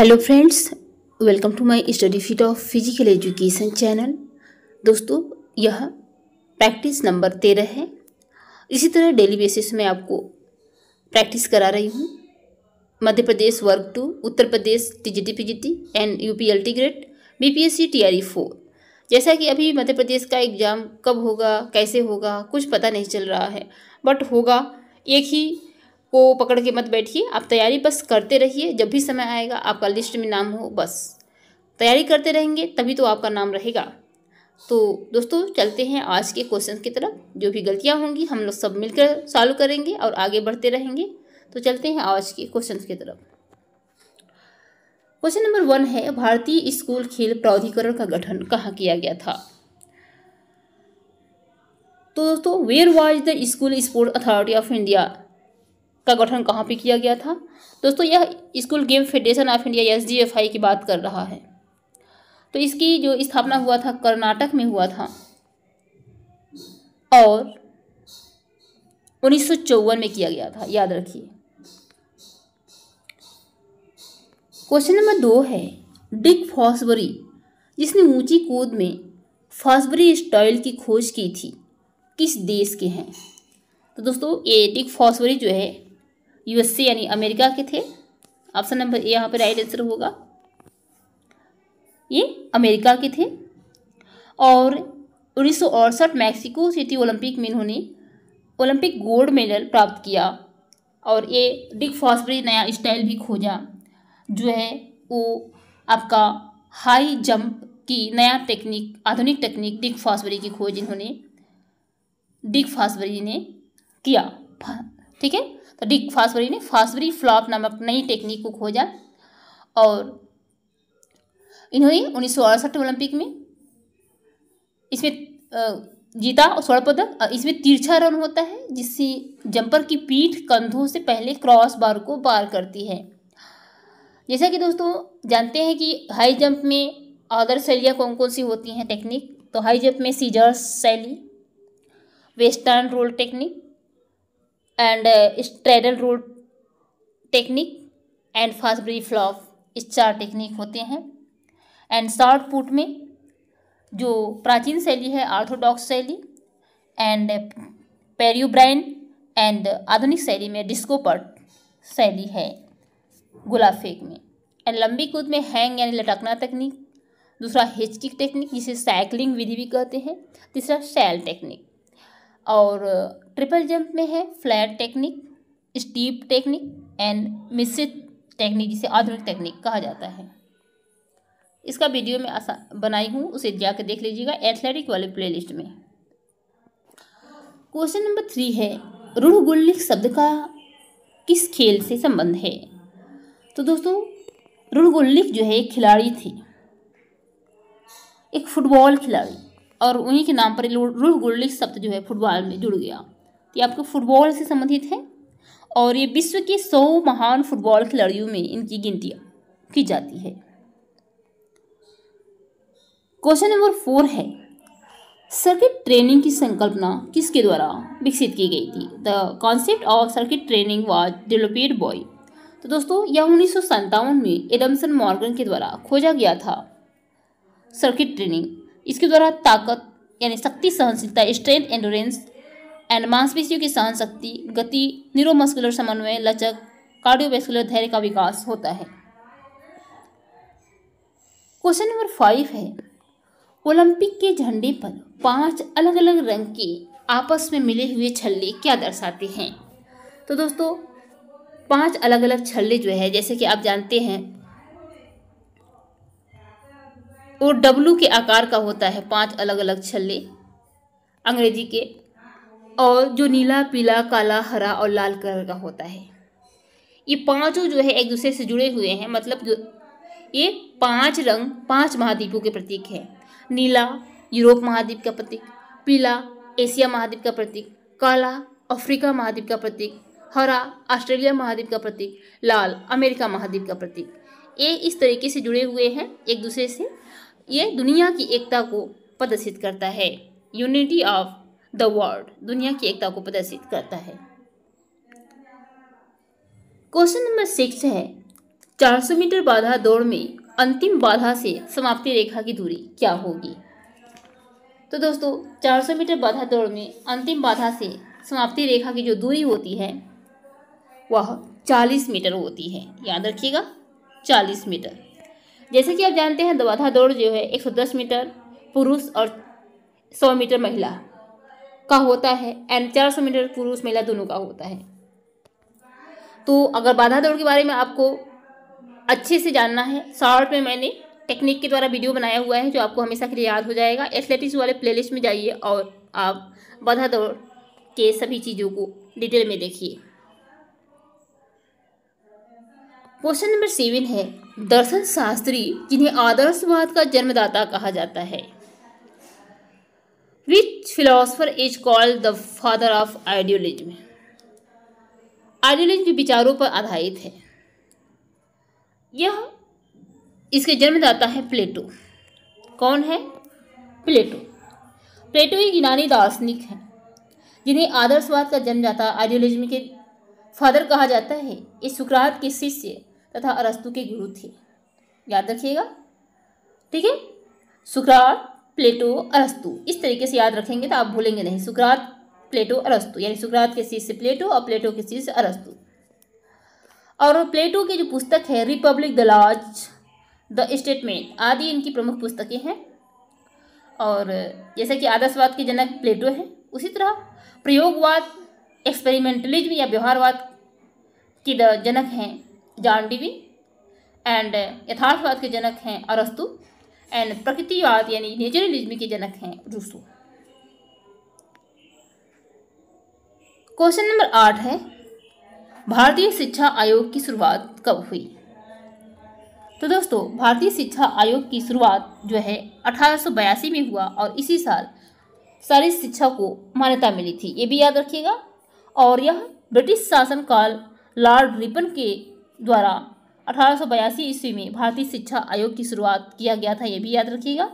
hello friends welcome to my study fit of physical education channel दोस्तों यह practice number तेरह है इसी तरह डेली बेसिस में आपको प्रैक्टिस करा रही हूँ मध्य प्रदेश वर्ग two Uttar Pradesh TGT PGT and UPLT grade BPSC TRE four जैसा कि अभी मध्य प्रदेश का एग्ज़ाम कब होगा कैसे होगा कुछ पता नहीं चल रहा है बट होगा एक ही को पकड़ के मत बैठिए आप तैयारी बस करते रहिए जब भी समय आएगा आपका लिस्ट में नाम हो बस तैयारी करते रहेंगे तभी तो आपका नाम रहेगा तो दोस्तों चलते हैं आज के क्वेश्चन की तरफ जो भी गलतियाँ होंगी हम लोग सब मिलकर सॉल्व करेंगे और आगे बढ़ते रहेंगे तो चलते हैं आज के क्वेश्चन की तरफ क्वेश्चन नंबर वन है भारतीय स्कूल खेल प्राधिकरण का गठन कहाँ किया गया था तो दोस्तों where was the school sport authority of India का गठन कहाँ पे किया गया था दोस्तों यह school game federation of India S की बात कर रहा है तो इसकी जो स्थापना हुआ था कर्नाटक में हुआ था और उन्नीस में किया गया था याद रखिए क्वेश्चन नंबर दो है डिक फॉसबरी जिसने ऊंची कूद में फॉसबरी स्टाइल की खोज की थी किस देश के हैं तो दोस्तों ये डिक फॉसबरी जो है यूएसए यानी अमेरिका के थे ऑप्शन नंबर ए यहाँ पर राइट आंसर होगा ये अमेरिका के थे और उन्नीस मैक्सिको सिटी ओलंपिक में इन्होंने ओलंपिक गोल्ड मेडल प्राप्त किया और ये डिक फॉस्बरी नया स्टाइल भी खोजा जो है वो आपका हाई जंप की नया टेक्निक आधुनिक टेक्निक डिक फॉस्बरी की खोज इन्होंने डिक फॉस्बरी ने किया ठीक है तो डिक फास्बरी ने फास्वरी फ्लॉप नामक नई टेक्निक को खोजा और इन्होंने उन्नीस ओलंपिक में इसमें जीता और स्वर्ण पदक इसमें तिरछा रन होता है जिससे जंपर की पीठ कंधों से पहले क्रॉस बार को पार करती है जैसा कि दोस्तों जानते हैं कि हाई जंप में आदर शैलियाँ कौन कौन सी होती हैं टेक्निक तो हाई जंप में सीजर्स शैली western roll technique and uh, straddle roll technique and Fosbury flop इस चार टेक्निक होते हैं एंड शॉर्ट पुट में जो प्राचीन शैली है आर्थोडॉक्स शैली एंड पेरियोब्राइन एंड आधुनिक शैली में डिस्कोपर्ट शैली है गुलाब फेक में एंड लंबी कूद में हैंग यानी लटकना तकनीक दूसरा हिचकिक टेक्निक जिसे साइकिलिंग विधि भी कहते हैं तीसरा शैल टेक्निक और ट्रिपल जंप में है flat technique steep technique and मिश्रित टेक्निक जिसे आधुनिक टेक्निक कहा जाता है इसका वीडियो मैं आसा बनाई हूँ उसे जाकर देख लीजिएगा एथलेटिक वाले प्लेलिस्ट में क्वेश्चन नंबर थ्री है रुड़गुल्लिक शब्द का किस खेल से संबंध है तो दोस्तों रुड़गुल्लिक जो है एक खिलाड़ी थी एक फुटबॉल खिलाड़ी और उन्हीं के नाम पर रूह गुरलिक शब्द जो है फुटबॉल में जुड़ गया ये आपको फुटबॉल से संबंधित है और ये विश्व के सौ महान फुटबॉल खिलाड़ियों में इनकी गिनती की जाती है क्वेश्चन नंबर फोर है सर्किट ट्रेनिंग की संकल्पना किसके द्वारा विकसित की गई थी the concept of circuit training was developed by तो दोस्तों यह उन्नीस में एडमसन मॉर्गन के द्वारा खोजा गया था सर्किट ट्रेनिंग इसके द्वारा ताकत यानी शक्ति सहनशीलता स्ट्रेंथ एंडोरेंस एंड मांसपेशियों की सहन शक्ति गति न्यूरोमस्कुलर समन्वय लचक कार्डियोवेस्कुलर धैर्य का विकास होता है क्वेश्चन नंबर फाइव है ओलंपिक के झंडे पर पांच अलग अलग रंग के आपस में मिले हुए छल्ले क्या दर्शाते हैं तो दोस्तों पांच अलग अलग छल्ले जो है जैसे कि आप जानते हैं और डब्लू के आकार का होता है पांच अलग अलग छल्ले अंग्रेजी के और जो नीला पीला काला हरा और लाल कलर का होता है ये पांचों जो है एक दूसरे से जुड़े हुए हैं मतलब जो ये पांच रंग पांच महाद्वीपों के प्रतीक है नीला यूरोप महाद्वीप का प्रतीक पीला एशिया महाद्वीप का प्रतीक काला अफ्रीका महाद्वीप का प्रतीक हरा ऑस्ट्रेलिया महाद्वीप का प्रतीक लाल अमेरिका महाद्वीप का प्रतीक ये इस तरीके से जुड़े हुए हैं एक दूसरे से ये दुनिया की एकता को प्रदर्शित करता है यूनिटी ऑफ द वर्ल्ड दुनिया की एकता को प्रदर्शित करता है क्वेश्चन नंबर सिक्स है 400 मीटर बाधा दौड़ में अंतिम बाधा से समाप्ति रेखा की दूरी क्या होगी तो दोस्तों 400 मीटर बाधा दौड़ में अंतिम बाधा से समाप्ति रेखा की जो दूरी होती है वह 40 मीटर होती है याद रखिएगा 40 मीटर जैसे कि आप जानते हैं दवाधा दौड़ जो है 110 मीटर पुरुष और 100 मीटर महिला का होता है एंड 400 मीटर पुरुष महिला दोनों का होता है तो अगर बाधा दौड़ के बारे में आपको अच्छे से जानना है शॉर्ट में मैंने टेक्निक के द्वारा वीडियो बनाया हुआ है जो आपको हमेशा के लिए याद हो जाएगा एथलेटिक्स वाले प्लेलिस्ट में जाइए और आप बाधा दौड़ के सभी चीज़ों को डिटेल में देखिए क्वेश्चन नंबर सेवन है दर्शन शास्त्री जिन्हें आदर्शवाद का जन्मदाता कहा जाता है which philosopher is called the father of ideology ideology विचारों पर आधारित है यह इसके जन्मदाता है प्लेटो कौन है प्लेटो प्लेटो एक यूनानी दार्शनिक है जिन्हें आदर्शवाद का जन्मदाता आइडियोलॉजी के फादर कहा जाता है ये सुकरात के शिष्य तथा अरस्तु के गुरु थे याद रखिएगा ठीक है सुक्रात प्लेटो अरस्तु इस तरीके से याद रखेंगे तो आप भूलेंगे नहीं सुक्रात प्लेटो अरस्तु यानी सुकरात के शीर्ष से प्लेटो और प्लेटो के शीर्ष से अरस्तु और प्लेटो की जो पुस्तक है Republic the Laws the Statement आदि इनकी प्रमुख पुस्तकें हैं और जैसे कि आदर्शवाद के जनक प्लेटो है उसी तरह प्रयोगवाद एक्सपेरिमेंटलिज्म या व्यवहारवाद के जनक हैं जॉन डीवी एंड यथार्थवाद के जनक हैं अरस्तु एंड प्रकृतिवाद यानी नेचुरलिज्म के जनक हैं रूसो क्वेश्चन नंबर आठ है भारतीय शिक्षा आयोग की शुरुआत कब हुई तो दोस्तों भारतीय शिक्षा आयोग की शुरुआत जो है अठारह में हुआ और इसी साल सारी शिक्षा को मान्यता मिली थी ये भी याद रखिएगा और यह ब्रिटिश शासनकाल लॉर्ड रिपन के द्वारा अठारह ईस्वी में भारतीय शिक्षा आयोग की शुरुआत किया गया था यह भी याद रखिएगा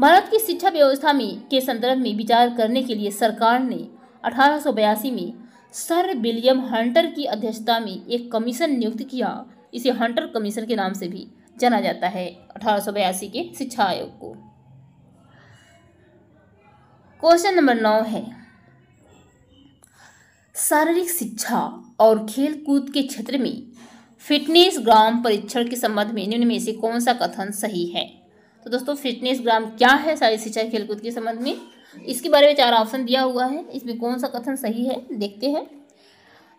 भारत की शिक्षा व्यवस्था में के संदर्भ में विचार करने के लिए सरकार ने अठारह में सर विलियम हंटर की अध्यक्षता में एक कमीशन नियुक्त किया इसे हंटर कमीशन के नाम से भी जाना जाता है अठारह के शिक्षा आयोग को क्वेश्चन नंबर नौ है शारीरिक शिक्षा और खेलकूद के क्षेत्र में फिटनेस ग्राम परीक्षण के संबंध में निम्न में से कौन सा कथन सही है तो दोस्तों फिटनेस ग्राम क्या है शारीरिक शिक्षा खेलकूद के संबंध में इसके बारे में चार ऑप्शन दिया हुआ है इसमें कौन सा कथन सही है देखते हैं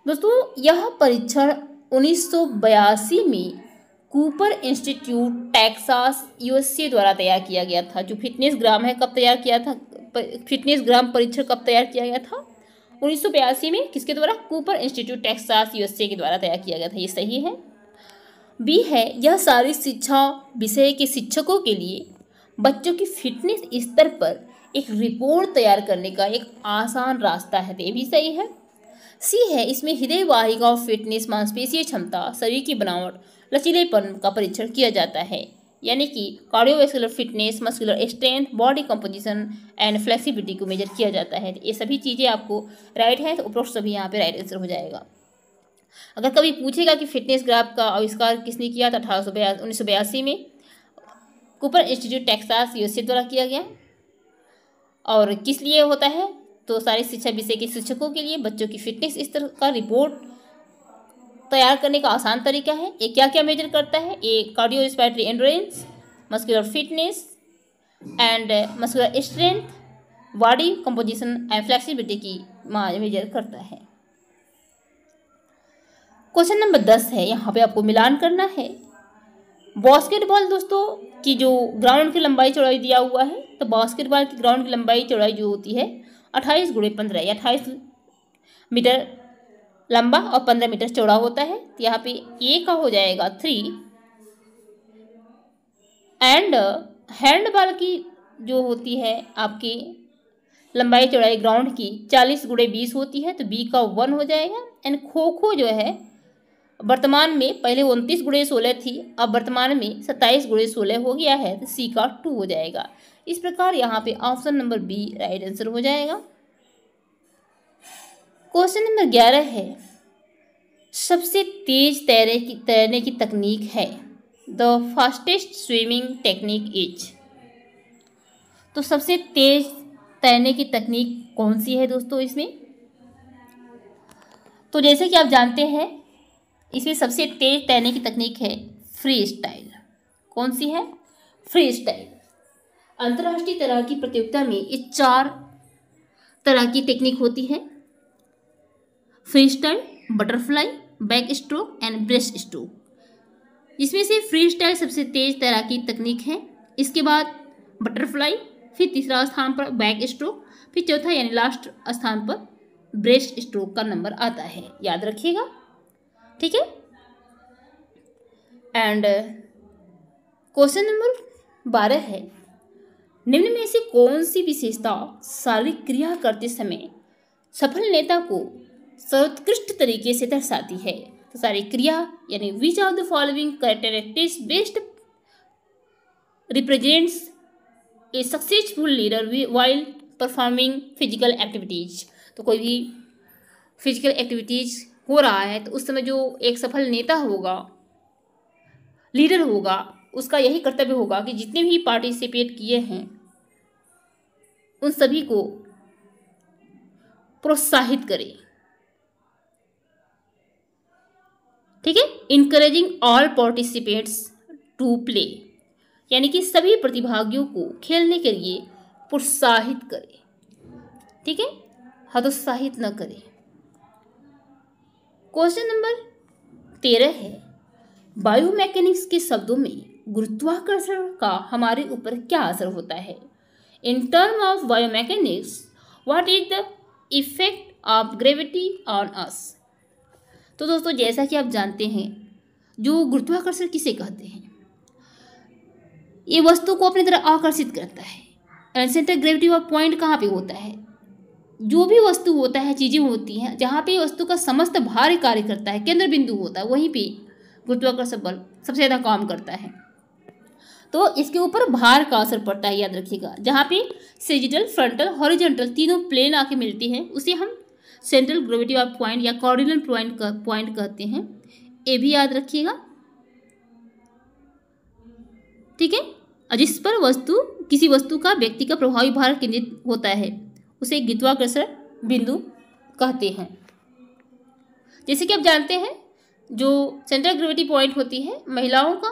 दोस्तों यह परीक्षण उन्नीस में कूपर इंस्टीट्यूट टैक्सास यूएसए द्वारा तैयार किया गया था जो फिटनेस ग्राम है कब तैयार किया था फिटनेस ग्राम परीक्षण कब तैयार किया गया था उन्नीस में किसके द्वारा कूपर इंस्टीट्यूट टेक्सास यूएसए के द्वारा तैयार किया गया था ये सही है बी है यह सारी शिक्षा विषय के शिक्षकों के लिए बच्चों की फिटनेस स्तर पर एक रिपोर्ट तैयार करने का एक आसान रास्ता है तो ये भी सही है सी है इसमें हृदय वाहिका फिटनेस मांसपेशीय क्षमता शरीर की बनावट लचीलेपन का परीक्षण किया जाता है यानी कि cardiovascular fitness muscular strength body composition and flexibility को मेजर किया जाता है ये सभी चीज़ें आपको राइट है तो उपरोक्त सभी यहाँ पे राइट आंसर हो जाएगा अगर कभी पूछेगा कि फिटनेस ग्राफ का आविष्कार किसने किया था अठारह सौ उन्नीस सौ बयासी में कूपर इंस्टीट्यूट टेक्सास यूएसए द्वारा किया गया और किस लिए होता है तो सारे शिक्षा विषय के शिक्षकों के लिए बच्चों की फिटनेस स्तर का रिपोर्ट तैयार करने का आसान तरीका है ये क्या क्या मेजर करता है ये cardio respiratory endurance muscular fitness and muscular strength body composition and flexibility की मेजर करता है क्वेश्चन नंबर दस है यहाँ पे आपको मिलान करना है बास्केटबॉल दोस्तों की जो ग्राउंड की लंबाई चौड़ाई दिया हुआ है तो बास्केटबॉल की ग्राउंड की लंबाई चौड़ाई जो होती है अट्ठाईस गुड़े पंद्रह या अट्ठाईस मीटर लंबा और पंद्रह मीटर चौड़ा होता है तो यहाँ पे ए का हो जाएगा थ्री एंड हैंड बाल की जो होती है आपकी लंबाई चौड़ाई ग्राउंड की चालीस गुड़े बीस होती है तो बी का वन हो जाएगा एंड खो खो जो है वर्तमान में पहले उनतीस गुड़े सोलह थी अब वर्तमान में सत्ताईस गुड़े सोलह हो गया है तो सी का टू हो जाएगा इस प्रकार यहाँ पे option number B right answer हो जाएगा क्वेश्चन नंबर ग्यारह है सबसे तेज तैरे की तैरने की तकनीक है the fastest swimming technique is तो सबसे तेज तैरने की तकनीक कौन सी है दोस्तों इसमें तो जैसे कि आप जानते हैं इसमें सबसे तेज तैरने की तकनीक है फ्री स्टाइल कौन सी है फ्री स्टाइल अंतर्राष्ट्रीय तरह की प्रतियोगिता में इस चार तरह की टेक्निक होती है freestyle butterfly backstroke and breaststroke इसमें से फ्री स्टाइल सबसे तेज तैराकी तकनीक है इसके बाद बटरफ्लाई फिर तीसरा स्थान पर बैक स्ट्रोक फिर चौथा यानी लास्ट स्थान पर ब्रेस्ट स्ट्रोक का नंबर आता है याद रखिएगा ठीक है एंड क्वेश्चन नंबर बारह है निम्न में से कौन सी विशेषता शारीरिक क्रिया करते समय सफल नेता को सर्वोत्कृष्ट तरीके से दर्शाती है तो सारी क्रिया यानी which of the following characteristics best represents a successful leader while performing physical activities तो कोई भी फिजिकल एक्टिविटीज़ हो रहा है तो उस समय जो एक सफल नेता होगा लीडर होगा उसका यही कर्तव्य होगा कि जितने भी पार्टिसिपेट किए हैं उन सभी को प्रोत्साहित करें ठीक है encouraging all participants to play यानी कि सभी प्रतिभागियों को खेलने के लिए प्रोत्साहित करें ठीक है हतोत्साहित न करें क्वेश्चन नंबर तेरह है बायोमैकेनिक्स के शब्दों में गुरुत्वाकर्षण का हमारे ऊपर क्या असर होता है in term of biomechanics what is the effect of gravity on us तो दोस्तों जैसा कि आप जानते हैं जो गुरुत्वाकर्षण किसे कहते हैं ये वस्तु को अपनी तरह आकर्षित करता है एंड सेंटर ग्रेविटी का पॉइंट कहाँ पे होता है जो भी वस्तु होता है चीज़ें होती हैं जहाँ पे वस्तु का समस्त भार कार्य करता है केंद्र बिंदु होता है वहीं पे गुरुत्वाकर्षण बल सबसे ज़्यादा काम करता है तो इसके ऊपर भार का असर पड़ता है याद रखिएगा जहाँ पे सेजिटल फ्रंटल हॉरिजेंटल तीनों प्लेन आके मिलती है उसे हम सेंट्रल ग्रेविटी ऑफ पॉइंट या कॉर्डिनल पॉइंट पॉइंट कहते हैं ये भी याद रखिएगा ठीक है और जिस पर वस्तु किसी वस्तु का व्यक्ति का प्रभावी भार केंद्रित होता है उसे गित्वाकर्षण बिंदु कहते हैं जैसे कि आप जानते हैं जो सेंट्रल ग्रेविटी पॉइंट होती है महिलाओं का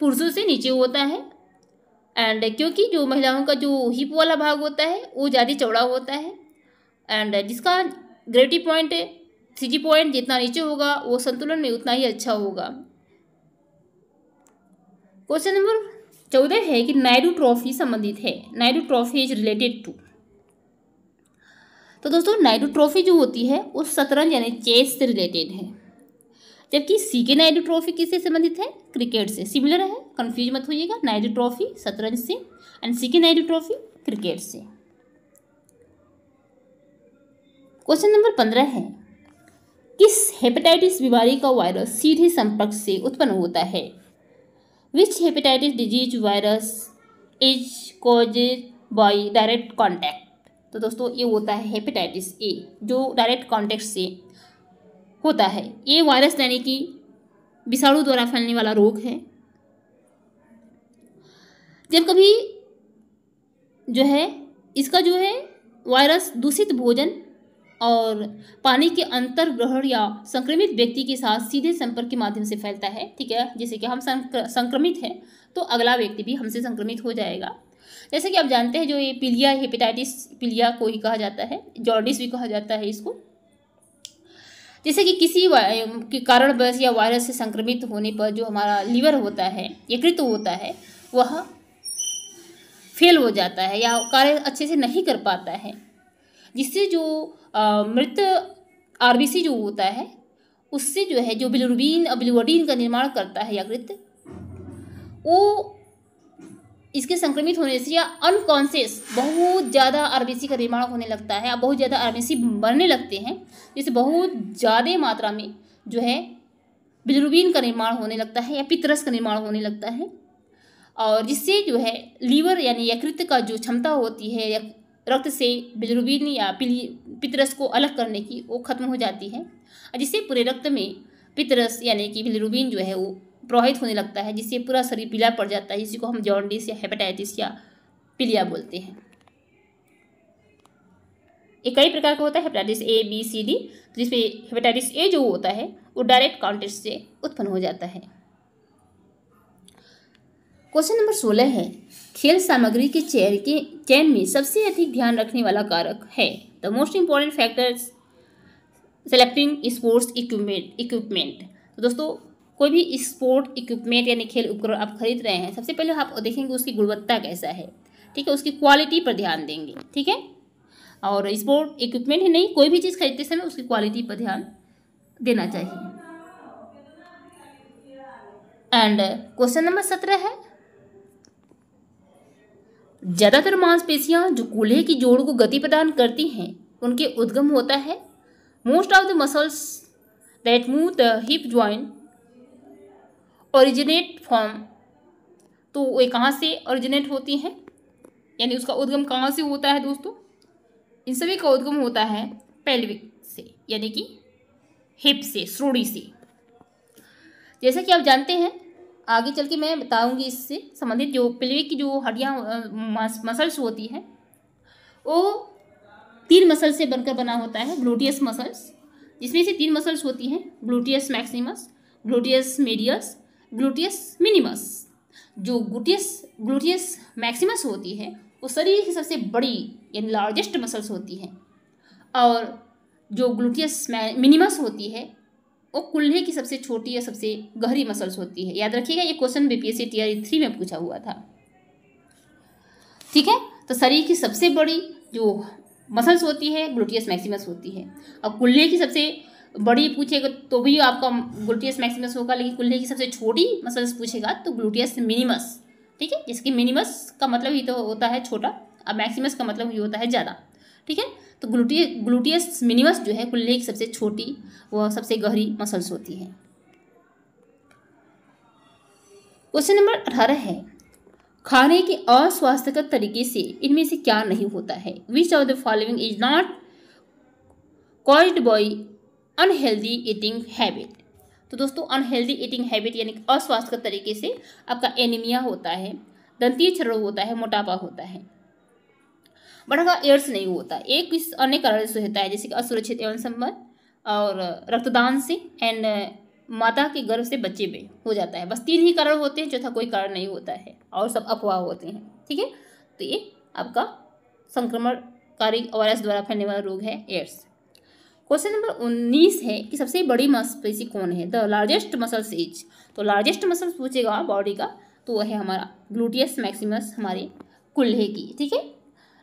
पुरुषों से नीचे होता है एंड क्योंकि जो महिलाओं का जो हिप वाला भाग होता है वो ज़्यादा चौड़ा होता है एंड जिसका gravity point three G point जितना नीचे होगा वो संतुलन में उतना ही अच्छा होगा क्वेश्चन नंबर चौदह है कि नायडू ट्रॉफी संबंधित है Naidu trophy is related to तो दोस्तों नायडू ट्रॉफी जो होती है वो शतरंज यानी चेस से रिलेटेड है जबकि सी के नायडू ट्रॉफी किससे संबंधित है क्रिकेट से सिमिलर है कंफ्यूज मत होइएगा नायडू ट्रॉफी शतरंज से and C K Naidu trophy cricket से क्वेश्चन नंबर पंद्रह है किस हेपेटाइटिस बीमारी का वायरस सीधे संपर्क से उत्पन्न होता है which hepatitis disease virus is causes by direct contact तो दोस्तों ये होता है हेपेटाइटिस ए जो डायरेक्ट कॉन्टैक्ट से होता है ये वायरस यानी कि विषाणु द्वारा फैलने वाला रोग है जब कभी जो है इसका जो है वायरस दूषित भोजन और पानी के अंतर्ग्रहण या संक्रमित व्यक्ति के साथ सीधे संपर्क के माध्यम से फैलता है ठीक है जैसे कि हम संक्रमित हैं तो अगला व्यक्ति भी हमसे संक्रमित हो जाएगा जैसे कि आप जानते हैं जो ये पीलिया हेपेटाइटिस पीलिया को ही कहा जाता है जॉर्डिस भी कहा जाता है इसको जैसे कि किसी के कारण बस या वायरस से संक्रमित होने पर जो हमारा लीवर होता है यकृत होता है वह फेल हो जाता है या कार्य अच्छे से नहीं कर पाता है जिससे जो मृत आरबीसी जो होता है उससे जो है जो बिलुरबीन बिलुवटीन का निर्माण करता है यकृत वो इसके संक्रमित होने से या अनकॉन्सियस बहुत ज़्यादा आरबीसी का निर्माण होने लगता है बहुत ज़्यादा आरबीसी बनने लगते हैं जिससे बहुत ज़्यादा मात्रा में जो है बिलुरबीन का निर्माण होने लगता है या पितरस का निर्माण होने लगता है और जिससे जो है लीवर यानी यकृत का जो क्षमता होती है रक्त से बिजरुबिन या पितरस को अलग करने की वो खत्म हो जाती है जिससे पूरे रक्त में पितरस यानी कि बिलरुबिन जो है वो प्रवाहित होने लगता है जिससे पूरा शरीर पीला पड़ जाता है इसी को हम जॉन्डिस या हेपेटाइटिस या पीलिया बोलते हैं ये कई प्रकार का होता है hepatitis A B C D तो जिसमें हेपेटाइटिस ए जो होता है वो डायरेक्ट कॉन्टेस्ट से उत्पन्न हो जाता है क्वेश्चन नंबर सोलह है खेल सामग्री के चयन के चयन में सबसे अधिक ध्यान रखने वाला कारक है the most important factors selecting sports equipment equipment तो दोस्तों कोई भी स्पोर्ट इक्विपमेंट यानी खेल उपकरण आप खरीद रहे हैं सबसे पहले आप देखेंगे उसकी गुणवत्ता कैसा है ठीक है उसकी क्वालिटी पर ध्यान देंगे ठीक है और स्पोर्ट इक्विपमेंट ही नहीं कोई भी चीज़ खरीदते समय उसकी क्वालिटी पर ध्यान देना चाहिए एंड क्वेश्चन नंबर सत्रह है ज़्यादातर मांसपेशियां जो कूल्हे की जोड़ को गति प्रदान करती हैं उनके उद्गम होता है most of the muscles that move the hip joint originate from तो वे कहाँ से ओरिजिनेट होती हैं यानी उसका उद्गम कहाँ से होता है दोस्तों इन सभी का उद्गम होता है पेल्विक से यानी कि हिप से श्रोणी से जैसा कि आप जानते हैं आगे चल के मैं बताऊंगी इससे संबंधित जो प्लेग की जो हड्डियाँ मसल्स होती है वो तीन मसल से बनकर बना होता है ग्लूटियस मसल्स जिसमें से तीन मसल्स होती हैं gluteus maximus gluteus medius gluteus minimus जो ग्लूटियस ग्लूटियस मैक्सिमस होती है वो शरीर की सबसे बड़ी यानी लार्जेस्ट मसल्स होती हैं और जो ग्लूटियस मिनिमस होती है वो कुल्हे की सबसे छोटी या सबसे गहरी मसल्स होती है याद रखिएगा ये क्वेश्चन बीपीएससी आर थ्री में पूछा हुआ था ठीक है तो शरीर की सबसे बड़ी जो मसल्स होती है ग्लूटियस मैक्सिमस होती है और कुल्हे की सबसे बड़ी पूछेगा तो भी आपका ग्लूटियस मैक्सिमस होगा लेकिन कुल्हे की सबसे छोटी मसल्स पूछेगा तो ग्लूटियस मिनिमस ठीक है जिसकी मिनिमस का मतलब ही तो होता है छोटा और मैक्सिमस का मतलब ये होता है ज़्यादा ठीक है तो ग्लूटिय ग्लूटियस मिनिमस जो है कुल्ले की सबसे छोटी व सबसे गहरी मसल्स होती है क्वेश्चन नंबर अठारह है खाने के अस्वास्थ्यकर तरीके से इनमें से क्या नहीं होता है which of the following is not called by unhealthy eating habit तो दोस्तों अनहेल्दी ईटिंग हैबिट यानी अस्वास्थ्यकर तरीके से आपका एनीमिया होता है दंतीय क्षरण होता है मोटापा होता है बढ़ा हुआ एड्स नहीं होता एक इस अन्य कारण से होता है जैसे कि असुरक्षित एवं संबंध और रक्तदान से एंड uh, माता के गर्भ से बच्चे में हो जाता है बस तीन ही कारण होते हैं चौथा कोई कारण नहीं होता है और सब अफवाह होते हैं ठीक है तो ये आपका संक्रमणकारी वायरस द्वारा फैलने वाला रोग है एड्स क्वेश्चन नंबर उन्नीस है कि सबसे बड़ी मांसपेशी कौन है द लार्जेस्ट मसल्स इज तो लार्जेस्ट मसल्स पूछेगा बॉडी का तो वह है हमारा ग्लूटियस मैक्सिमस हमारे कुल्हे की ठीक है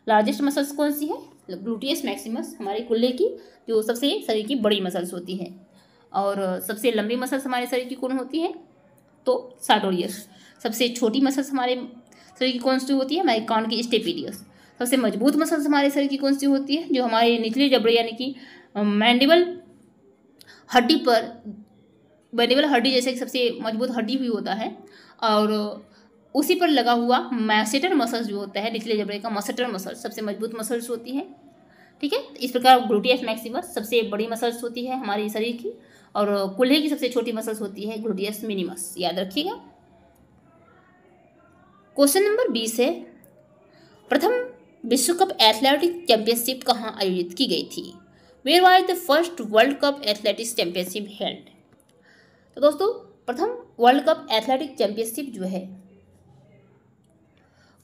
लार्जेस्ट मसल्स कौन सी है ग्लूटियस मैक्सिमस हमारे कुल्ले की जो सबसे शरीर की बड़ी मसल्स होती है और सबसे लंबी मसल्स हमारे शरीर की कौन होती है तो साडोरियस सबसे छोटी मसल्स हमारे शरीर की कौन सी होती है हमारे कान की स्टेपीडियस सबसे मजबूत मसल्स हमारे शरीर की कौन सी होती है जो हमारे निचले जबड़े यानी कि मैंडिबल हड्डी पर मैंडिबल हड्डी जैसे सबसे मजबूत हड्डी भी होता है और उसी पर लगा हुआ मैसेटर मसल्स जो होता है निचले जबड़े का मसेटर मसल्स सबसे मजबूत मसल्स होती है ठीक है इस प्रकार ग्लूटियस मैक्सिमस सबसे बड़ी मसल्स होती है हमारे शरीर की और कुल्हे की सबसे छोटी मसल्स होती है ग्लूटियस मिनिमस याद रखिएगा क्वेश्चन नंबर बीस है प्रथम विश्व कप एथलेटिक चैंपियनशिप कहाँ आयोजित की गई थी where was the first world cup athletics championship held तो दोस्तों प्रथम वर्ल्ड कप एथलेटिक चैंपियनशिप जो है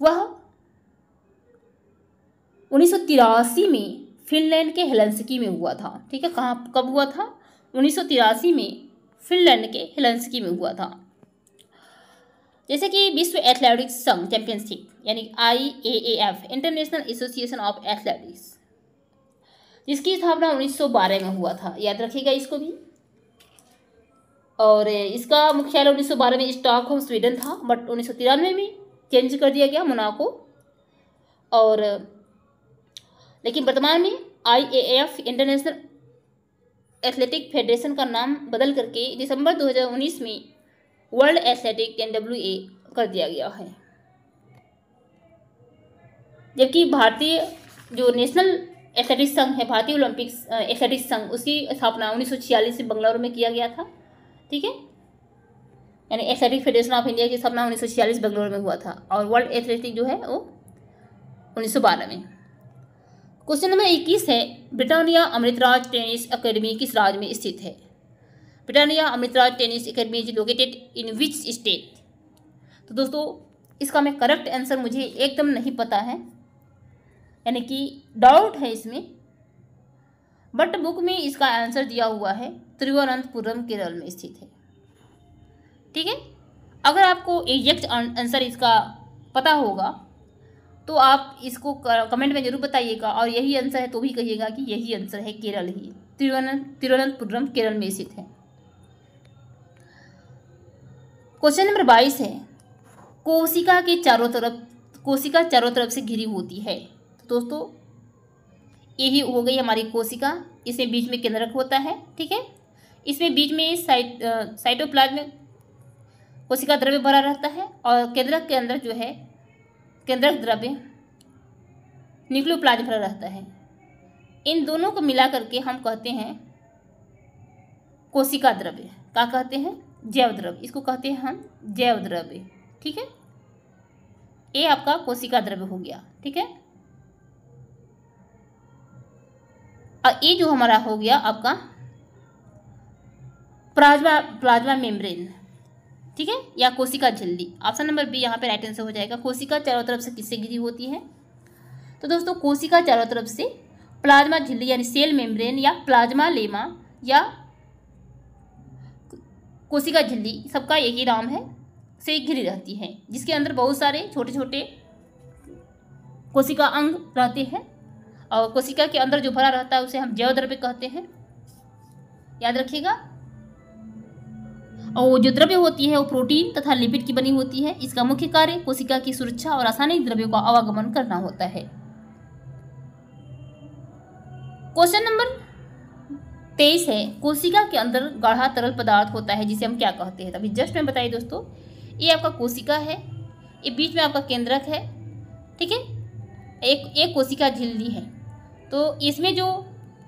वह उन्नीस में फिनलैंड के हेलंसकी में हुआ था ठीक है कहाँ कब हुआ था उन्नीस में फिनलैंड के हेलंसकी में हुआ था जैसे कि विश्व एथलेटिक्स संघ चैंपियनशिप यानी I A A F international association of athletics जिसकी स्थापना 1912 में हुआ था याद रखिएगा इसको भी और इसका मुख्यालय 1912 में स्टॉकहोम स्वीडन था बट उन्नीस में चेंज कर दिया गया मोनाको और लेकिन वर्तमान में आईएएफ इंटरनेशनल एथलेटिक फेडरेशन का नाम बदल करके दिसंबर 2019 में वर्ल्ड एथलेटिक एन कर दिया गया है जबकि भारतीय जो नेशनल एथलेटिक्स संघ है भारतीय ओलंपिक्स एथलेटिक्स संघ उसकी स्थापना उन्नीस में बंगलौर में किया गया था ठीक है यानी एथलेटिक फेडरेशन ऑफ इंडिया की स्थापना उन्नीस सौ छियालीस बंगलोर में हुआ था और वर्ल्ड एथलेटिक जो है वो उन्नीस सौ बारह में क्वेश्चन नंबर इक्कीस है ब्रिटानिया अमृतराज टेनिस अकेडमी किस राज्य में स्थित है Britannia Amritraj tennis academy is located in which state तो दोस्तों इसका मैं करेक्ट आंसर मुझे एकदम नहीं पता है यानी कि डाउट है इसमें बट बुक में इसका आंसर दिया हुआ है तिरुवनंतपुरम केरल में स्थित है ठीक है अगर आपको एग्जैक्ट आंसर अं-, इसका पता होगा तो आप इसको कमेंट में जरूर बताइएगा और यही आंसर है तो भी कहिएगा कि यही आंसर है केरल ही तिरुवनंतपुरम केरल में स्थित है क्वेश्चन नंबर बाईस है कोशिका के चारों तरफ कोशिका चारों तरफ से घिरी होती है तो दोस्तों यही हो गई हमारी कोशिका इसमें बीच में केंद्रक होता है ठीक है इसमें बीच में साइट साइटोप्लाज्म कोशिका द्रव्य भरा रहता है और केंद्रक के अंदर जो है केंद्रक द्रव्य न्यूक्लियोप्लाज्म भरा रहता है इन दोनों को मिला करके हम कहते हैं कोशिका द्रव्य क्या कहते हैं जैव द्रव्य इसको कहते हैं हम जैव द्रव्य ठीक है ये आपका कोशिका द्रव्य हो गया ठीक है और ये जो हमारा हो गया आपका प्लाज्मा प्लाज्मा मेम्ब्रेन ठीक है या कोशिका झिल्ली ऑप्शन नंबर बी यहाँ पे राइट आंसर हो जाएगा कोशिका चारों तरफ से किससे घिरी होती है तो दोस्तों कोशिका चारों तरफ से प्लाज्मा झिल्ली यानी सेल मेम्ब्रेन या प्लाज्मा लेमा या कोशिका झिल्ली सबका एक ही नाम है से घिरी रहती है जिसके अंदर बहुत सारे छोटे छोटे कोशिका अंग रहते हैं और कोशिका के अंदर जो भरा रहता है उसे हम जैव द्रव्य कहते हैं याद रखिएगा और वो जो द्रव्य होती है वो प्रोटीन तथा लिपिड की बनी होती है इसका मुख्य कार्य कोशिका की सुरक्षा और रासायनिक द्रव्यों का आवागमन करना होता है क्वेश्चन नंबर तेईस है कोशिका के अंदर गाढ़ा तरल पदार्थ होता है जिसे हम क्या कहते हैं अभी जस्ट में बताइए दोस्तों ये आपका कोशिका है ये बीच में आपका केंद्रक है ठीक है एक एक कोशिका झिल्ली है तो इसमें जो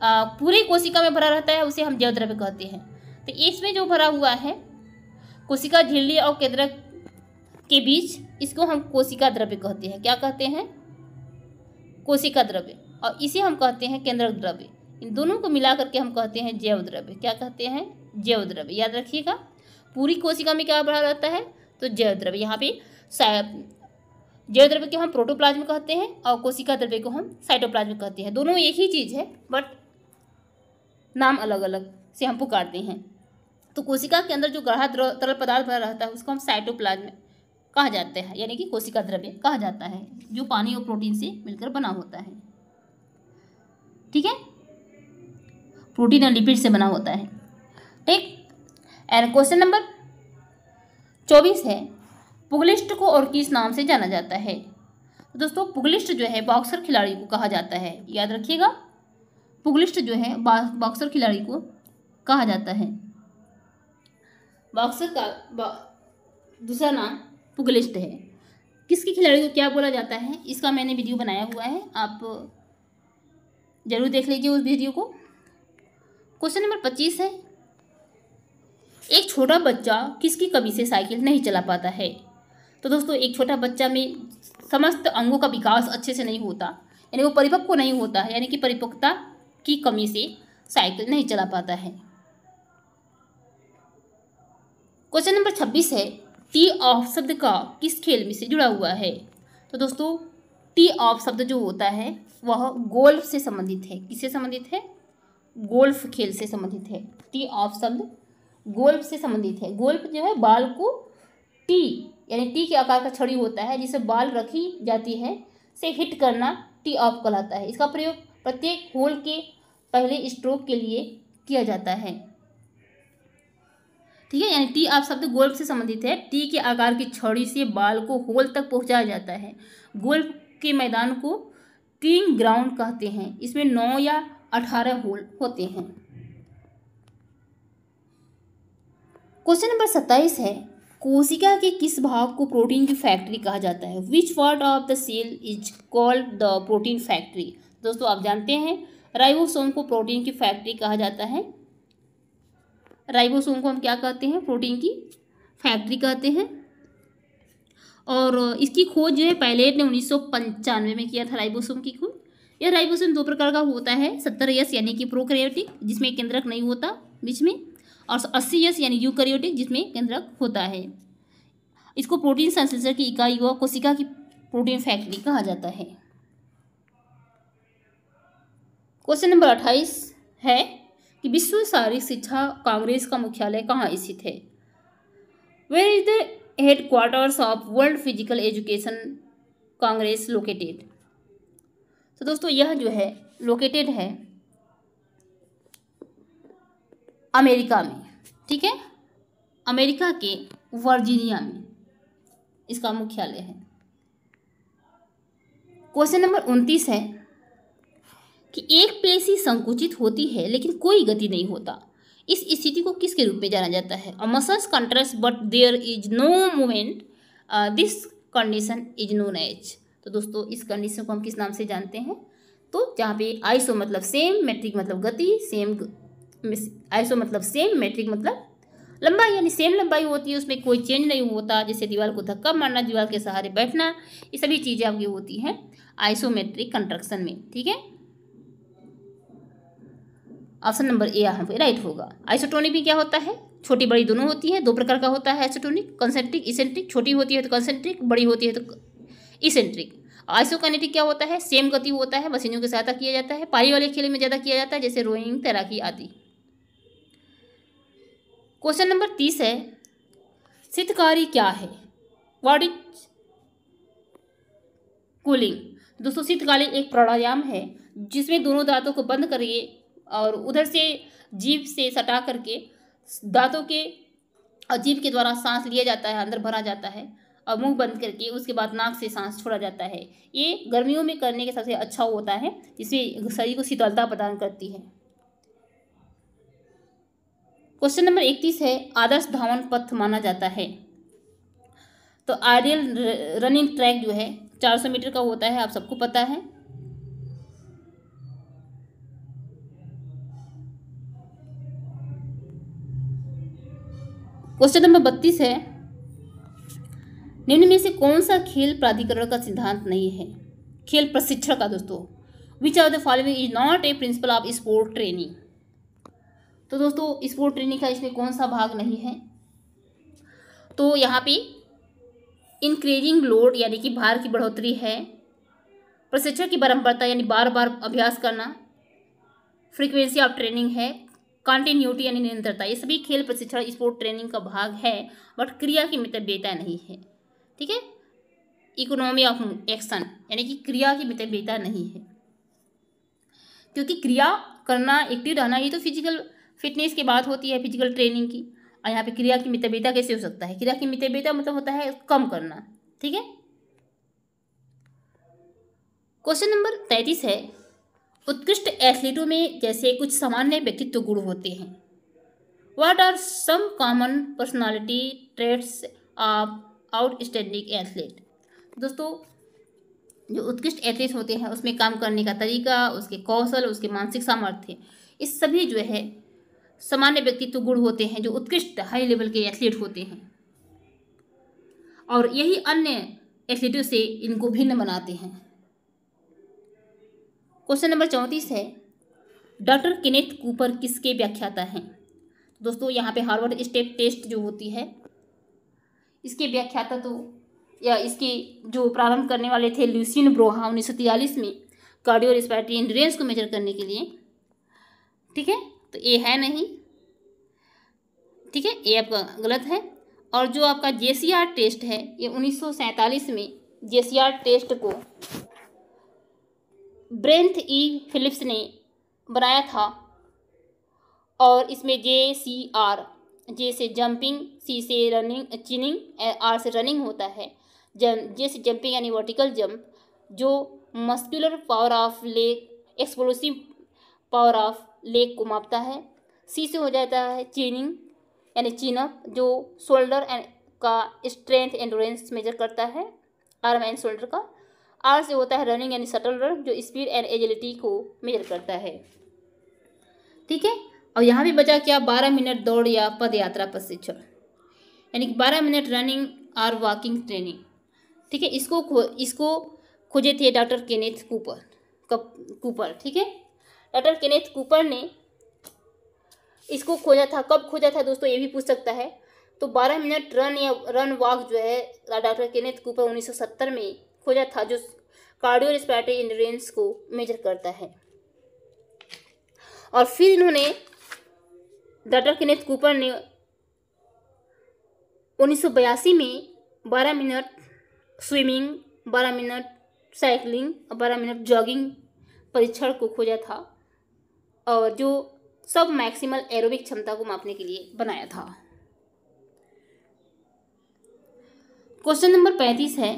पूरी कोशिका में भरा रहता है उसे हम द्रव्य कहते हैं तो इसमें जो भरा हुआ है कोशिका झिल्ली और केंद्रक के बीच इसको हम कोशिका द्रव्य कहते हैं क्या कहते हैं कोशिका द्रव्य और इसे हम कहते हैं केंद्रक द्रव्य इन दोनों को मिला करके हम कहते हैं जैव द्रव्य क्या कहते हैं जैव द्रव्य याद रखिएगा पूरी कोशिका में क्या बढ़ा रहता है तो जैव द्रव्य यहाँ पे जैव द्रव्य को हम प्रोटोप्लाज्म कहते हैं और कोशिका द्रव्य को हम साइटोप्लाज्म कहते हैं दोनों एक ही चीज़ है बट नाम अलग अलग से हम पुकारते हैं तो कोशिका के अंदर जो गढ़ा तरल पदार्थ भरा रहता है उसको हम साइटोप्लाज्म कहा जाता है यानी कि कोशिका द्रव्य कहा जाता है जो पानी और प्रोटीन से मिलकर बना होता है ठीक है प्रोटीन और लिपिड से बना होता है ठीक एंड क्वेश्चन नंबर चौबीस है पुगलिस्ट को और किस नाम से जाना जाता है तो दोस्तों पुगलिस्ट जो है बॉक्सर खिलाड़ी को कहा जाता है याद रखिएगा पुगलिस्ट जो है बॉक्सर खिलाड़ी को कहा जाता है बॉक्सर का दूसरा नाम पुगलिस्ट है किसके खिलाड़ी को क्या बोला जाता है इसका मैंने वीडियो बनाया हुआ है आप जरूर देख लीजिए उस वीडियो को क्वेश्चन नंबर पच्चीस है एक छोटा बच्चा किसकी कमी से साइकिल नहीं चला पाता है तो दोस्तों एक छोटा बच्चा में समस्त अंगों का विकास अच्छे से नहीं होता यानी वो परिपक्व नहीं होता है यानी कि परिपक्वता की कमी से साइकिल नहीं चला पाता है क्वेश्चन नंबर छब्बीस है टी ऑफ शब्द का किस खेल में से जुड़ा हुआ है तो दोस्तों टी ऑफ शब्द जो होता है वह गोल्फ से संबंधित है किससे संबंधित है गोल्फ खेल से संबंधित है टी ऑफ शब्द गोल्फ से संबंधित है गोल्फ जो है बाल को टी यानी टी के आकार का छड़ी होता है जिसे बाल रखी जाती है से हिट करना टी ऑफ कहलाता है इसका प्रयोग प्रत्येक होल के पहले स्ट्रोक के लिए किया जाता है ठीक है यानी टी आप शब्द गोल्फ से संबंधित है टी के आकार की छड़ी से बाल को होल तक पहुंचाया जाता है गोल्फ के मैदान को टींग ग्राउंड कहते हैं इसमें नौ या अठारह होल होते हैं क्वेश्चन नंबर सत्ताईस है कोशिका के किस भाग को प्रोटीन की फैक्ट्री कहा जाता है which part of the cell is called the protein factory दोस्तों आप जानते हैं राइबोसोम को प्रोटीन की फैक्ट्री कहा जाता है राइबोसोम को हम क्या कहते हैं प्रोटीन की फैक्ट्री कहते हैं और इसकी खोज जो है पायलेट ने उन्नीस में किया था राइबोसोम की खोज यह राइबोसोम दो प्रकार का होता है सत्तर यस यानी कि प्रोक्रियोटिक जिसमें केंद्रक नहीं होता बीच में और अस्सी यस यानी यूकरियोटिक जिसमें केंद्रक होता है इसको प्रोटीन संश्लेषण की इकाई व कोशिका की प्रोटीन फैक्ट्री कहा जाता है क्वेश्चन नंबर अट्ठाईस है कि विश्व सारी शिक्षा कांग्रेस का मुख्यालय कहाँ स्थित है where is the headquarters of world physical education congress located तो दोस्तों यह जो है लोकेटेड है अमेरिका में ठीक है अमेरिका के वर्जीनिया में इसका मुख्यालय है क्वेश्चन नंबर उनतीस है कि एक पेशी संकुचित होती है लेकिन कोई गति नहीं होता इस स्थिति को किसके रूप में जाना जाता है muscles contracts but there is no movement this condition is known as तो दोस्तों इस कंडीशन को हम किस नाम से जानते हैं तो जहाँ पे आइसो मतलब सेम मैट्रिक मतलब गति सेम आइसो मतलब सेम मैट्रिक मतलब लंबाई यानी सेम लंबाई होती है उसमें कोई चेंज नहीं होता जैसे दीवार को धक्का मारना दीवार के सहारे बैठना ये सभी चीज़ें आपकी होती हैं आइसोमेट्रिक कंस्ट्रक्शन में ठीक है ऑप्शन नंबर ए यहाँ पे राइट होगा आइसोटोनिक भी क्या होता है छोटी बड़ी दोनों होती है दो प्रकार का होता है आइसोटोनिक कंसेंट्रिक इसेंट्रिक छोटी होती है तो कंसेंट्रिक बड़ी होती है तो इसेंट्रिक आइसोकाइनेटिक क्या होता है सेम गति होता है मशीनों की सहायता किया जाता है पारी वाले खेल में ज़्यादा किया जाता है जैसे रोइंग तैराकी आदि क्वेश्चन नंबर तीस है सिद्धकारी क्या है वॉट इज कूलिंग दोस्तों सिद्धकारी एक प्राणायाम है जिसमें दोनों दांतों को बंद करिए और उधर से जीव से सटा करके दांतों के और जीव के द्वारा सांस लिया जाता है अंदर भरा जाता है और मुंह बंद करके उसके बाद नाक से सांस छोड़ा जाता है ये गर्मियों में करने के सबसे अच्छा होता है जिसमें शरीर को शीतलता प्रदान करती है क्वेश्चन नंबर इकतीस है आदर्श धावन पथ माना जाता है तो आइडियल रनिंग ट्रैक जो है 400 मीटर का होता है आप सबको पता है क्वेश्चन नंबर बत्तीस है निम्न में से कौन सा खेल प्राधिकरण का सिद्धांत नहीं है खेल प्रशिक्षण का दोस्तों which are the following is not a principle of sport training तो दोस्तों स्पोर्ट ट्रेनिंग का इसमें कौन सा भाग नहीं है तो यहाँ पे इंक्रीजिंग लोड यानी कि भार की बढ़ोतरी है प्रशिक्षण की परम्परता यानी बार बार अभ्यास करना फ्रीक्वेंसी ऑफ ट्रेनिंग है कंटिन्यूटी यानी निरंतरता ये सभी खेल प्रशिक्षण स्पोर्ट ट्रेनिंग का भाग है बट क्रिया की मितव्यता नहीं है ठीक है इकोनॉमी ऑफ एक्शन यानी कि क्रिया की मितव्यता नहीं है क्योंकि क्रिया करना एक्टिव रहना ये तो फिजिकल फिटनेस की बात होती है फिजिकल ट्रेनिंग की और यहाँ पे क्रिया की मितव्यता कैसे हो सकता है क्रिया की मितव्यता मतलब होता है कम करना ठीक है क्वेश्चन नंबर तैतीस है उत्कृष्ट एथलीटों में जैसे कुछ सामान्य व्यक्तित्व गुण होते हैं what are some common personality traits of outstanding athlete दोस्तों जो उत्कृष्ट एथलीट होते हैं उसमें काम करने का तरीका उसके कौशल उसके मानसिक सामर्थ्य इस सभी जो है सामान्य व्यक्तित्व गुण होते हैं जो उत्कृष्ट हाई लेवल के एथलीट होते हैं और यही अन्य एथलीटों से इनको भिन्न बनाते हैं क्वेश्चन नंबर चौंतीस है डॉक्टर किनेट कूपर किसके व्याख्याता हैं दोस्तों यहाँ पे हार्वर्ड स्टेप टेस्ट जो होती है इसके व्याख्याता तो या इसके जो प्रारंभ करने वाले थे ल्यूसिन ब्रोहा उन्नीस सौ में कार्डियो रिस्पायरेटरी इंडोरेंस को मेजर करने के लिए ठीक है तो ए है नहीं ठीक है ये आपका गलत है और जो आपका जे टेस्ट है ये उन्नीस में जे टेस्ट को ब्रेंथ ई फिलिप्स ने बनाया था और इसमें जे सी आर जे से जंपिंग सी से रनिंग चिनिंग आर से रनिंग होता है जम जे से जंपिंग यानी वर्टिकल जंप जो muscular power of leg explosive power of leg को मापता है सी से हो जाता है चीनिंग यानी चिनअप जो शोल्डर एंड का स्ट्रेंथ एंडोरेंस मेजर करता है आर्म एंड शोल्डर का आर से होता है रनिंग यानी सटल रन जो स्पीड एंड एजिलिटी को मेजर करता है ठीक है और यहाँ भी बचा क्या बारह मिनट दौड़ या पद यात्रा प्रशिक्षण यानी कि बारह मिनट रनिंग और वॉकिंग ट्रेनिंग ठीक है इसको खो, इसको खोजे थे doctor Kenneth Cooper cup Cooper ठीक है डॉक्टर केनेथ कूपर ने इसको खोजा था कब खोजा था दोस्तों ये भी पूछ सकता है तो बारह मिनट रन या रन वॉक जो है डॉक्टर केनेथ कूपर उन्नीस में खोजा था जो कार्डियो रेस्पिरेटरी इंडोरेंस को मेजर करता है और फिर इन्होंने डॉक्टर केनेथ कूपर ने उन्नीस में बारह मिनट स्विमिंग बारह मिनट साइकिलिंग और बारह मिनट जॉगिंग परीक्षण को खोजा था और जो सब मैक्सिमल एरोबिक क्षमता को मापने के लिए बनाया था क्वेश्चन नंबर पैंतीस है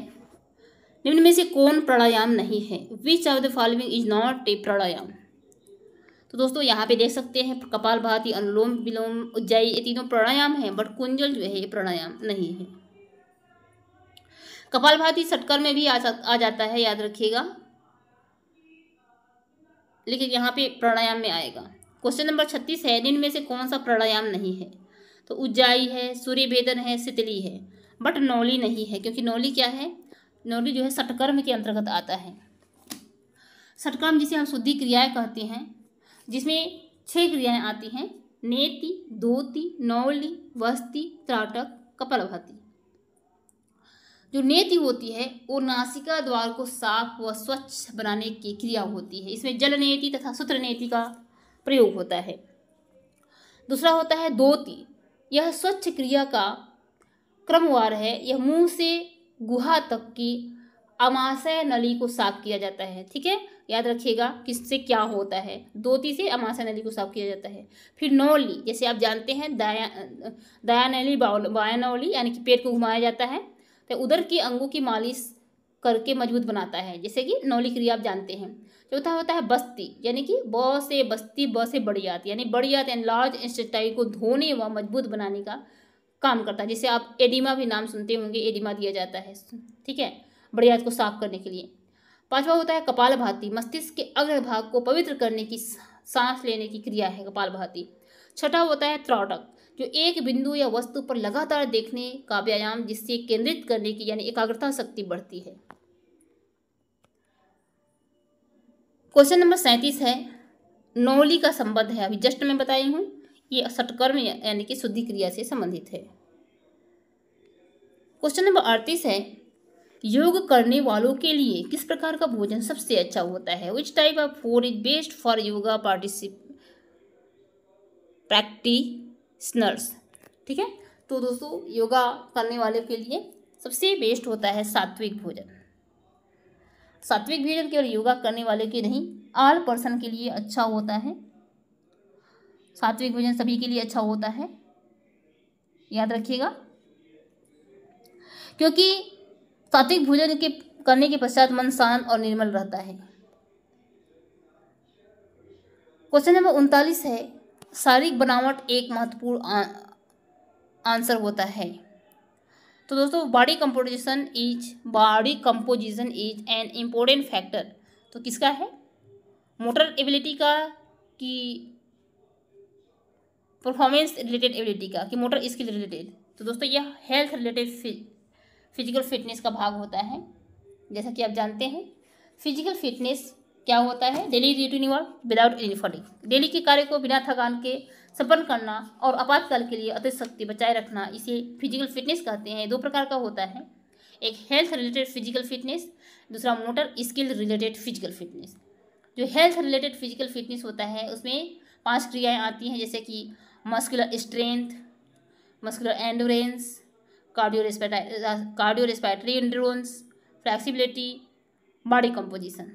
निम्न में से कौन प्राणायाम नहीं है which of the following is not a pranayama तो दोस्तों यहाँ पे देख सकते हैं कपाल भाती अनुलोम विलोम उज्जाई ये तीनों प्राणायाम है बट कुंजल जो है ये प्राणायाम नहीं है कपाल भाती सटकर में भी आ, आ जाता है याद रखिएगा लेकिन यहाँ पे प्राणायाम में आएगा क्वेश्चन नंबर छत्तीस है निम्न में से कौन सा प्राणायाम नहीं है तो उज्जाई है सूर्य भेदन है शीतली है बट नौली नहीं है क्योंकि नौली क्या है नौरी जो है सटकर्म के अंतर्गत आता है सटकर्म जिसे हम शुद्धि क्रियाएं कहते हैं जिसमें छह क्रियाएं आती हैं नेति दोती नौली वस्ती त्राटक कपलभाती जो नेति होती है वो नासिका द्वार को साफ व स्वच्छ बनाने की क्रिया होती है इसमें जल नेति तथा सूत्र नेति का प्रयोग होता है दूसरा होता है दोती यह स्वच्छ क्रिया का क्रमवार है यह मुंह से गुहा तक की अमाशय नली को साफ किया जाता है ठीक है याद रखिएगा किससे क्या होता है दोती से अमाशय नली को साफ किया जाता है फिर नौली जैसे आप जानते हैं दया दया नली बाया नौली यानी कि पेट को घुमाया जाता है तो उधर के अंगों की मालिश करके मजबूत बनाता है जैसे कि नौली क्रिया आप जानते हैं चौथा होता है बस्ती यानी कि ब से बस्ती ब से बड़ियात यानी बड़ियात एंड लार्ज इंस्टाइल को धोने व मजबूत बनाने का काम करता है जिसे आप एडिमा भी नाम सुनते होंगे एडिमा दिया जाता है ठीक है बड़े को साफ करने के लिए पांचवा होता है कपाल भाती मस्तिष्क के अग्र भाग को पवित्र करने की सांस लेने की क्रिया है कपाल भाती छठा होता है त्रौटक जो एक बिंदु या वस्तु पर लगातार देखने का व्यायाम जिससे केंद्रित करने की यानी एकाग्रता शक्ति बढ़ती है क्वेश्चन नंबर सैंतीस है नौली का संबंध है अभी जस्ट मैं बताई हूँ ये सटकर्म यानी कि शुद्धि क्रिया से संबंधित है क्वेश्चन नंबर अड़तीस है योग करने वालों के लिए किस प्रकार का भोजन सबसे अच्छा होता है which type of food is best for yoga पार्टिसिप प्रैक्टिसनर्स ठीक है तो दोस्तों योगा करने वालों के लिए सबसे बेस्ट होता है सात्विक भोजन सात्विक भोजन केवल योगा करने वाले के नहीं आल पर्सन के लिए अच्छा होता है सात्विक भोजन सभी के लिए अच्छा होता है याद रखिएगा क्योंकि सात्विक भोजन के करने के पश्चात मन शांत और निर्मल रहता है क्वेश्चन नंबर उनतालीस है शारीरिक बनावट एक महत्वपूर्ण आंसर होता है तो दोस्तों body composition is body composition is an important factor तो किसका है मोटर एबिलिटी का कि परफॉर्मेंस रिलेटेड एबिलिटी का कि मोटर स्किल रिलेटेड तो दोस्तों यह हेल्थ रिलेटेड फिजिकल फिटनेस का भाग होता है जैसा कि आप जानते हैं फिजिकल फिटनेस क्या होता है daily routine work without any fatigue daily के कार्य को बिना थकान के संपन्न करना और आपातकाल के लिए अतिरिक्त शक्ति बचाए रखना इसे फिजिकल फिटनेस कहते हैं दो प्रकार का होता है एक हेल्थ रिलेटेड फिजिकल फिटनेस दूसरा motor skill related physical fitness जो हेल्थ रिलेटेड फिजिकल फिटनेस होता है उसमें पांच क्रियाएं आती हैं जैसे कि muscular strength muscular endurance cardio respiratory endurance flexibility body composition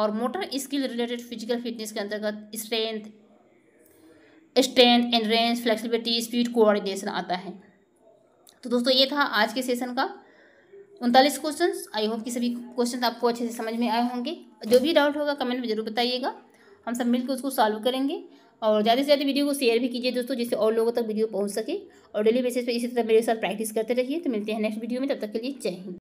और motor skill related physical fitness के अंतर्गत strength strength endurance flexibility speed coordination आता है तो दोस्तों ये था आज के सेशन का उनतालीस क्वेश्चन आई होप कि सभी क्वेश्चन आपको अच्छे से समझ में आए होंगे जो भी डाउट होगा कमेंट में जरूर बताइएगा हम सब मिलकर उसको सॉल्व करेंगे और ज़्यादा से ज़्यादा वीडियो को शेयर भी कीजिए दोस्तों जिससे और लोगों तक वीडियो पहुँच सके और डेली बेसिस पर इसी तरह मेरे साथ प्रैक्टिस करते रहिए तो मिलते हैं नेक्स्ट वीडियो में तब तक के लिए जय हिंद